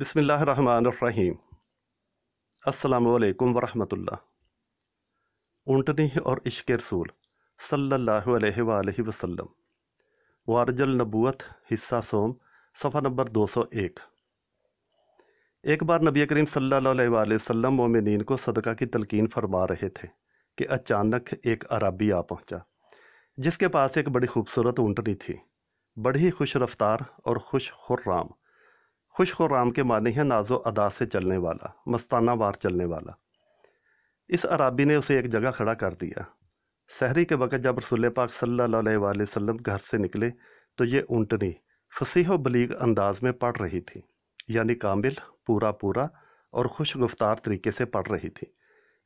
बसमीम अल्लाम वरहमतुल्ला ऊँटनी और इश्क रसूल सल्लल्लाहु अलैहि वसल्लम वारजल नबूत हिस्सा सोम सफ़ा नंबर 201 एक बार नबी करीम सल्लल्लाहु अलैहि वसल्लम मोमिनीन को सदका की तलकीन फरमा रहे थे कि अचानक एक अरबी आ पहुँचा जिसके पास एक बड़ी खूबसूरत ऊँटनी थी बड़ी खुश रफ्तार और खुश खुर्राम खुश खुराम के माने हैं नाजो अदा से चलने वाला मस्ताना वार चलने वाला इस अराबी ने उसे एक जगह खड़ा कर दिया सहरी के वक़्त जब रसूल पाक सल्ला अलैहि घर से निकले तो ये ऊँटनी फसीह बलीग अंदाज में पढ़ रही थी यानी कामिल पूरा पूरा और खुश गुफ्तार तरीके से पढ़ रही थी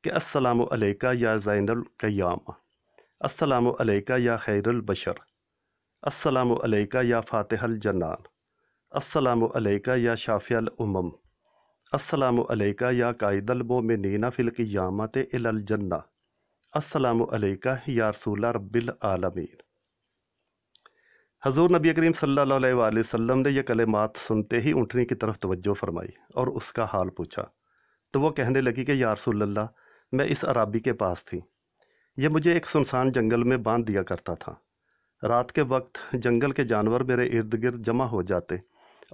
कि असलम अलैका या ज़ैनल क़याम या खैरबशर बशर या फ़ातहल जन्नान असलका या शाफ़ियाल उमम असलका या कायदल मोमिनीना फ़िलक़ियामत इलजन्ना असलका या रसूल रब्बिल आलमीन हजूर नबी करीम सल्लल्लाहु अलैहि वसल्लम ने यह कलेमात सुनते ही ऊँटनी की तरफ तवज्जो फरमाई और उसका हाल पूछा तो वो कहने लगी कि या रसूल्ला मैं इस अराबी के पास थी यह मुझे एक सुनसान जंगल में बांध दिया करता था रात के वक्त जंगल के जानवर मेरे इर्द गिर्द जमा हो जाते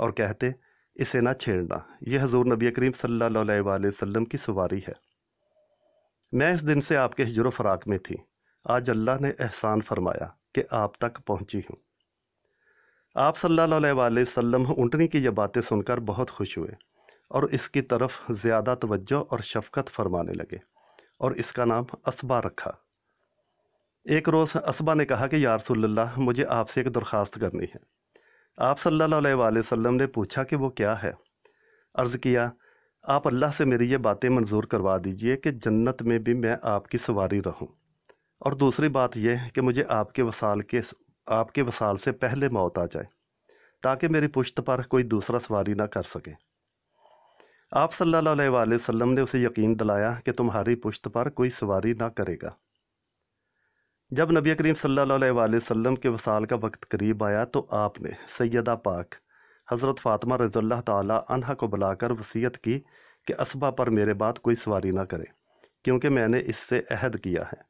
और कहते इसे ना छेड़ना यह हजूर नबी करीम सल्लल्लाहु वसल्लम की सवारी है मैं इस दिन से आपके हजर फराक में थी आज अल्लाह ने एहसान फरमाया कि आप तक पहुंची हूँ आप सल्लाम अलैहि की ये बातें सुनकर बहुत खुश हुए और इसकी तरफ ज़्यादा तवज्जो और शफकत फरमाने लगे और इसका नाम असबा रखा एक रोज़ असबा ने कहा कि यारसोल्ला मुझे आपसे एक दरख्वास्त करनी है आप सल्लल्लाहु अलैहि वसल्लम ने पूछा कि वो क्या है अर्ज़ किया आप अल्लाह से मेरी ये बातें मंजूर करवा दीजिए कि जन्नत में भी मैं आपकी सवारी रहूं और दूसरी बात यह है कि मुझे आपके वसाल के आपके वसाल से पहले मौत आ जाए ताकि मेरी पुश्त पर कोई दूसरा सवारी ना कर सके आप सल्लल्लाहु अलैहि वसल्लम ने उसे यकीन दिलाया कि तुम्हारी पुश्त पर कोई सवारी ना करेगा जब नबी करीम सल्लल्लाहु वसल्लम के वसाल का वक्त करीब आया तो आपने सैदा पाक हज़रत फ़ातिमा रज़ल्ला तहा को बुलाकर वसीयत की कि असबा पर मेरे बाद कोई सवारी ना करे क्योंकि मैंने इससे अहद किया है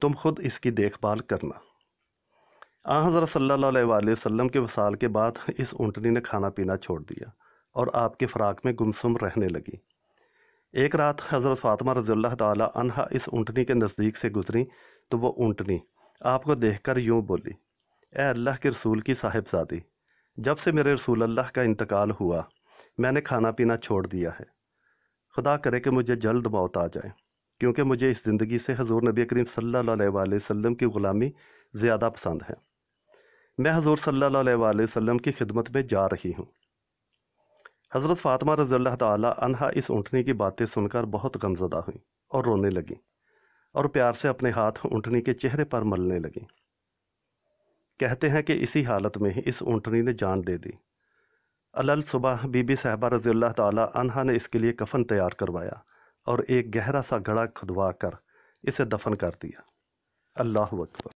तुम खुद इसकी देखभाल करना आ हज़रत सल्लल्लाहु के वसाल के बाद इस ऊँटनी ने खाना पीना छोड़ दिया और आपके फ्राक में गुमसुम रहने लगी एक रात हज़रत फ़ातमा रज़ल्ला तहा इस ऊँटनी के नज़दीक से गुजरी तो वो ऊँटनी आपको देख कर यूँ बोली ए अल्लाह के रसूल की साहिबजादी जब से मेरे रसूल अल्लाह का इंतकाल हुआ मैंने खाना पीना छोड़ दिया है खुदा करे कि मुझे जल्द मौत आ जाए क्योंकि मुझे इस ज़िंदगी से हजूर नबी करीम सल्लल्लाहु अलैहि वसल्लम की ग़ुलामी ज़्यादा पसंद है मैं हजूर सल्लल्लाहु अलैहि वसल्लम की खिदमत में जा रही हूँ हज़रत फ़ातिमा रज़ी अल्लाह तह इस ऊँटनी की बातें सुनकर बहुत गमजदा हुई और रोने लगी और प्यार से अपने हाथ ऊँटनी के चेहरे पर मलने लगी कहते हैं कि इसी हालत में इस ऊँटनी ने जान दे दी अलल सुबह बीबी साहबा रजील्ला तहा ने इसके लिए कफन तैयार करवाया और एक गहरा सा गड़ा खुदवा कर इसे दफन कर दिया अल्लाह अकबर